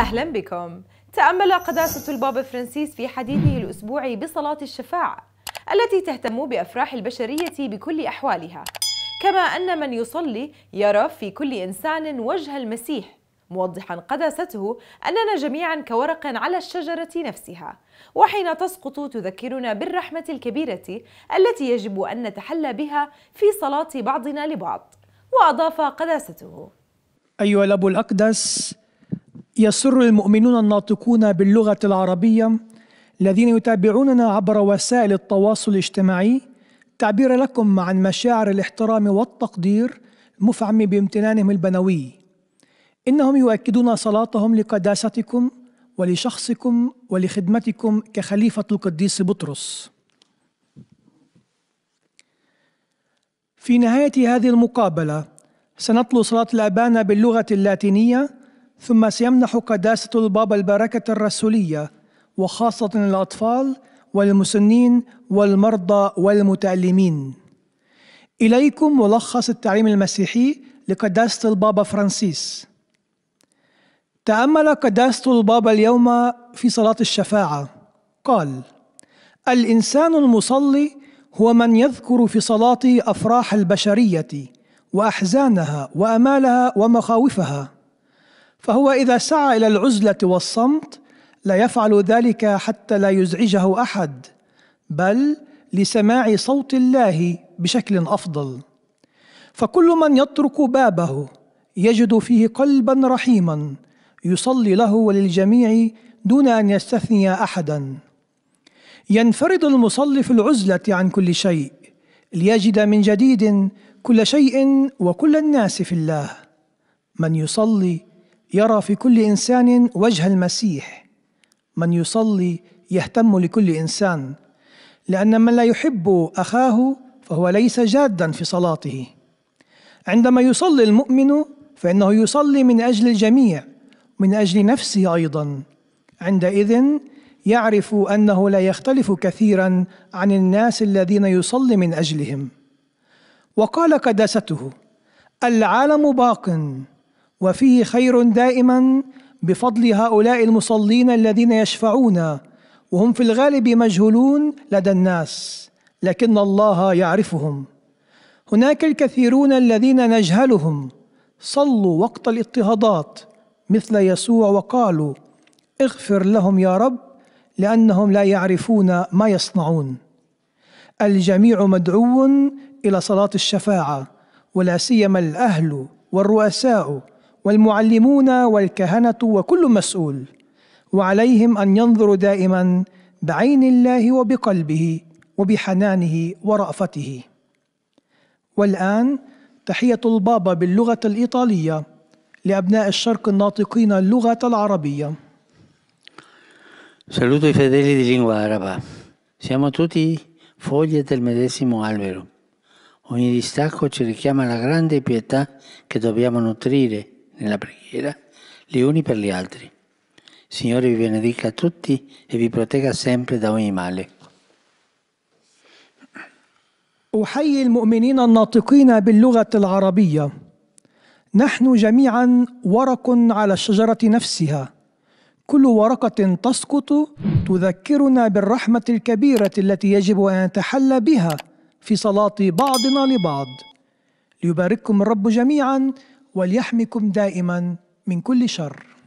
أهلا بكم تأمل قداسة البابا فرانسيس في حديثه الأسبوعي بصلاة الشفاعة التي تهتم بأفراح البشرية بكل أحوالها كما أن من يصلي يرى في كل إنسان وجه المسيح موضحا قداسته أننا جميعا كورق على الشجرة نفسها وحين تسقط تذكرنا بالرحمة الكبيرة التي يجب أن نتحلى بها في صلاة بعضنا لبعض وأضاف قداسته أيها الأب الأقدس يسر المؤمنون الناطقون باللغة العربية الذين يتابعوننا عبر وسائل التواصل الاجتماعي تعبير لكم عن مشاعر الاحترام والتقدير المفعم بامتنانهم البنوي إنهم يؤكدون صلاتهم لقداستكم ولشخصكم ولخدمتكم كخليفة القديس بطرس في نهاية هذه المقابلة سنتلو صلاة الأبانة باللغة اللاتينية ثم سيمنح قداسة البابا البركة الرسولية وخاصة للأطفال والمسنين والمرضى والمتألمين إليكم ملخص التعليم المسيحي لقداسة البابا فرانسيس تأمل قداسة البابا اليوم في صلاة الشفاعة قال الإنسان المصلي هو من يذكر في صلاته أفراح البشرية وأحزانها وأمالها ومخاوفها فهو إذا سعى إلى العزلة والصمت لا يفعل ذلك حتى لا يزعجه أحد بل لسماع صوت الله بشكل أفضل فكل من يطرق بابه يجد فيه قلبا رحيما يصلي له وللجميع دون أن يستثني أحدا ينفرد المصلي في العزلة عن كل شيء ليجد من جديد كل شيء وكل الناس في الله من يصلي يرى في كل انسان وجه المسيح من يصلي يهتم لكل انسان لان من لا يحب اخاه فهو ليس جادا في صلاته عندما يصلي المؤمن فانه يصلي من اجل الجميع من اجل نفسه ايضا عندئذ يعرف انه لا يختلف كثيرا عن الناس الذين يصلي من اجلهم وقال قداسته العالم باق وفيه خير دائما بفضل هؤلاء المصلين الذين يشفعون وهم في الغالب مجهولون لدى الناس لكن الله يعرفهم هناك الكثيرون الذين نجهلهم صلوا وقت الاضطهادات مثل يسوع وقالوا اغفر لهم يا رب لانهم لا يعرفون ما يصنعون الجميع مدعو الى صلاه الشفاعه ولا سيما الاهل والرؤساء والمعلمون والكهنة وكل مسؤول وعليهم أن ينظروا دائما بعين الله وبقلبه وبحنانه ورأفته والآن تحية البابا باللغة الإيطالية لأبناء الشرق الناطقين اللغة العربية Saluto i fedeli di lingua araba. Siamo tutti foglie del medesimo albero. Ogni distacco ci richiama la grande pietà che dobbiamo nutrire nella preghiera, gli uni per gli altri. Signore vi benedica tutti e vi protegga sempre da ogni male. أحيي المؤمنين الناطقين باللغة العربية. نحن جميعا ورق على الشجرة نفسها. كل ورقة تسقط تذكرنا بالرحمة الكبيرة التي يجب أن نتحلى بها في صلاة بعضنا لبعض. ليبارككم الرب جميعا وليحمكم دائما من كل شر